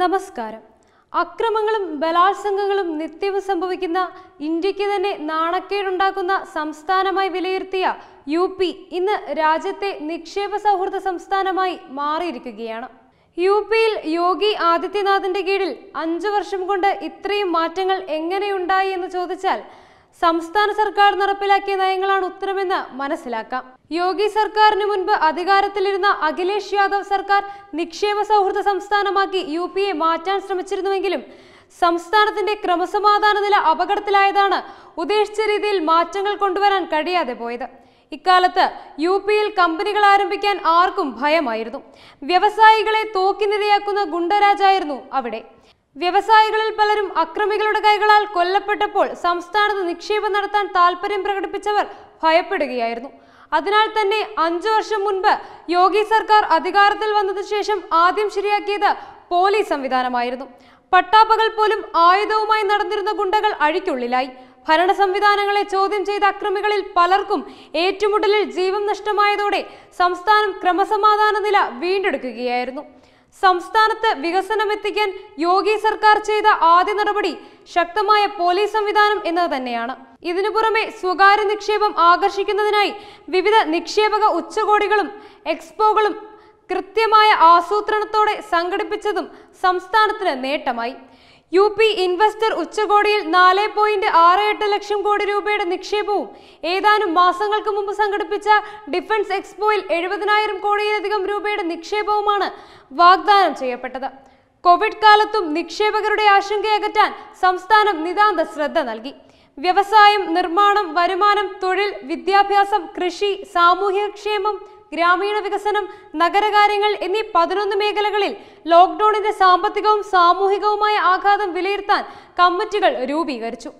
നമസ്കാരം അക്രമങ്ങളും ബലാത്സംഗങ്ങളും നിത്യവും സംഭവിക്കുന്ന ഇന്ത്യക്ക് തന്നെ നാണക്കേടുണ്ടാക്കുന്ന സംസ്ഥാനമായി വിലയിരുത്തിയ യു പി ഇന്ന് രാജ്യത്തെ നിക്ഷേപ സൗഹൃദ സംസ്ഥാനമായി മാറിയിരിക്കുകയാണ് യു പിയിൽ യോഗി ആദിത്യനാഥിന്റെ കീഴിൽ അഞ്ചു വർഷം കൊണ്ട് ഇത്രയും മാറ്റങ്ങൾ എങ്ങനെയുണ്ടായി എന്ന് ചോദിച്ചാൽ സംസ്ഥാന സർക്കാർ നടപ്പിലാക്കിയ നയങ്ങളാണ് ഉത്തരമെന്ന് മനസ്സിലാക്കാം യോഗി സർക്കാരിന് മുൻപ് അധികാരത്തിലിരുന്ന അഖിലേഷ് യാദവ് സർക്കാർ നിക്ഷേപ സൗഹൃദ സംസ്ഥാനമാക്കി യു പി മാറ്റാൻ ശ്രമിച്ചിരുന്നുവെങ്കിലും സംസ്ഥാനത്തിന്റെ ക്രമസമാധാന നില അപകടത്തിലായതാണ് ഉദ്ദേശിച്ച രീതിയിൽ മാറ്റങ്ങൾ കൊണ്ടുവരാൻ കഴിയാതെ പോയത് ഇക്കാലത്ത് യു പിയിൽ കമ്പനികൾ ആരംഭിക്കാൻ ആർക്കും ഭയമായിരുന്നു വ്യവസായികളെ തോക്കിനിരയാക്കുന്ന ഗുണ്ടരാജായിരുന്നു അവിടെ വ്യവസായികളിൽ പലരും അക്രമികളുടെ കൈകളാൽ കൊല്ലപ്പെട്ടപ്പോൾ സംസ്ഥാനത്ത് നിക്ഷേപം നടത്താൻ താല്പര്യം പ്രകടിപ്പിച്ചവർ ഭയപ്പെടുകയായിരുന്നു അതിനാൽ തന്നെ അഞ്ചു വർഷം മുൻപ് യോഗി സർക്കാർ അധികാരത്തിൽ വന്നതിനുശേഷം ശേഷം ആദ്യം ശരിയാക്കിയത് പോലീസ് സംവിധാനമായിരുന്നു പട്ടാപ്പകൽ പോലും ആയുധവുമായി നടന്നിരുന്ന ഗുണ്ടകൾ അഴിക്കുള്ളിലായി ഭരണ സംവിധാനങ്ങളെ ചോദ്യം ചെയ്ത അക്രമികളിൽ പലർക്കും ഏറ്റുമുട്ടലിൽ ജീവൻ നഷ്ടമായതോടെ സംസ്ഥാനം ക്രമസമാധാന നില വീണ്ടെടുക്കുകയായിരുന്നു സംസ്ഥാനത്ത് വികസനമെത്തിക്കാൻ യോഗി സർക്കാർ ചെയ്ത ആദ്യ നടപടി ശക്തമായ പോലീസ് സംവിധാനം എന്നത് തന്നെയാണ് ഇതിനു പുറമെ സ്വകാര്യ നിക്ഷേപം ആകർഷിക്കുന്നതിനായി വിവിധ നിക്ഷേപക ഉച്ചകോടികളും എക്സ്പോകളും കൃത്യമായ ആസൂത്രണത്തോടെ സംഘടിപ്പിച്ചതും സംസ്ഥാനത്തിന് നേട്ടമായി യു പി ഇൻവെസ്റ്റർ ഉച്ചകോടിയിൽ നാല് പോയിന്റ് ആറ് എട്ട് ലക്ഷം കോടി രൂപയുടെ നിക്ഷേപവും ഏതാനും മാസങ്ങൾക്ക് മുമ്പ് സംഘടിപ്പിച്ച ഡിഫൻസ് എക്സ്പോയിൽ എഴുപതിനായിരം കോടിയിലധികം രൂപയുടെ നിക്ഷേപവുമാണ് വാഗ്ദാനം ചെയ്യപ്പെട്ടത് കോവിഡ് കാലത്തും നിക്ഷേപകരുടെ ആശങ്ക അകറ്റാൻ സംസ്ഥാനം നിതാന്ത ശ്രദ്ധ നൽകി വ്യവസായം നിർമ്മാണം വരുമാനം തൊഴിൽ വിദ്യാഭ്യാസം കൃഷി സാമൂഹ്യക്ഷേമം ഗ്രാമീണ വികസനം നഗരകാര്യങ്ങൾ എന്നീ പതിനൊന്ന് മേഖലകളിൽ ലോക്ക്ഡൌണിന്റെ സാമ്പത്തികവും സാമൂഹികവുമായ ആഘാതം വിലയിരുത്താൻ കമ്മിറ്റികൾ രൂപീകരിച്ചു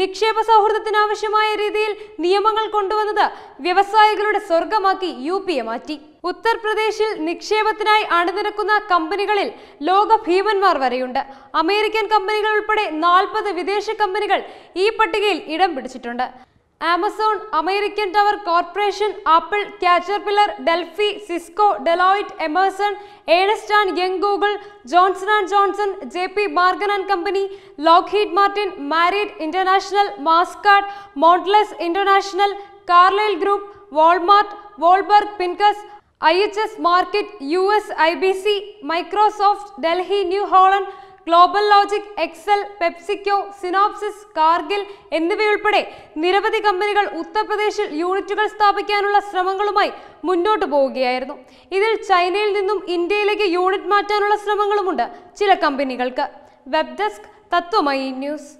നിക്ഷേപ സൗഹൃദത്തിനാവശ്യമായ രീതിയിൽ നിയമങ്ങൾ കൊണ്ടുവന്നത് വ്യവസായികളുടെ സ്വർഗമാക്കി യു പി എ മാറ്റി ഉത്തർപ്രദേശിൽ നിക്ഷേപത്തിനായി അണിനിരക്കുന്ന കമ്പനികളിൽ ലോക ഭീമന്മാർ വരെയുണ്ട് അമേരിക്കൻ കമ്പനികൾ ഉൾപ്പെടെ നാൽപ്പത് വിദേശ കമ്പനികൾ ഈ പട്ടികയിൽ ഇടം പിടിച്ചിട്ടുണ്ട് Amazon American Tower Corporation Apple Caterpillar Delphi Cisco Deloitte Emerson Ernst Young Google Johnson and Johnson J P Morgan and company Lockheed Martin Marriott International Mastercard Mondelez International Carlyle Group Walmart Warburg Pincus I H S Markit U S I B C Microsoft Delhi New Holland Global Logic Excel PepsiCo Synopsys Cargill എന്നിവയുൾപ്പെടെ നിരവധി കമ്പനികൾ ഉത്തർപ്രദേശിൽ യൂണിറ്റുകൾ സ്ഥാപിക്കാനുള്ള ശ്രമങ്ങളുമായി മുന്നോട്ട് പോവുകയായിരുന്നു ഇതിൽ ചൈനയിൽ നിന്നും ഇന്ത്യയിലേക്ക് യൂണിറ്റ് മാറ്റാനുള്ള ശ്രമങ്ങളുമുണ്ട് ചില കമ്പനികൾക്ക് വെബ് ഡെസ്ക് തത്വമായി ന്യൂസ്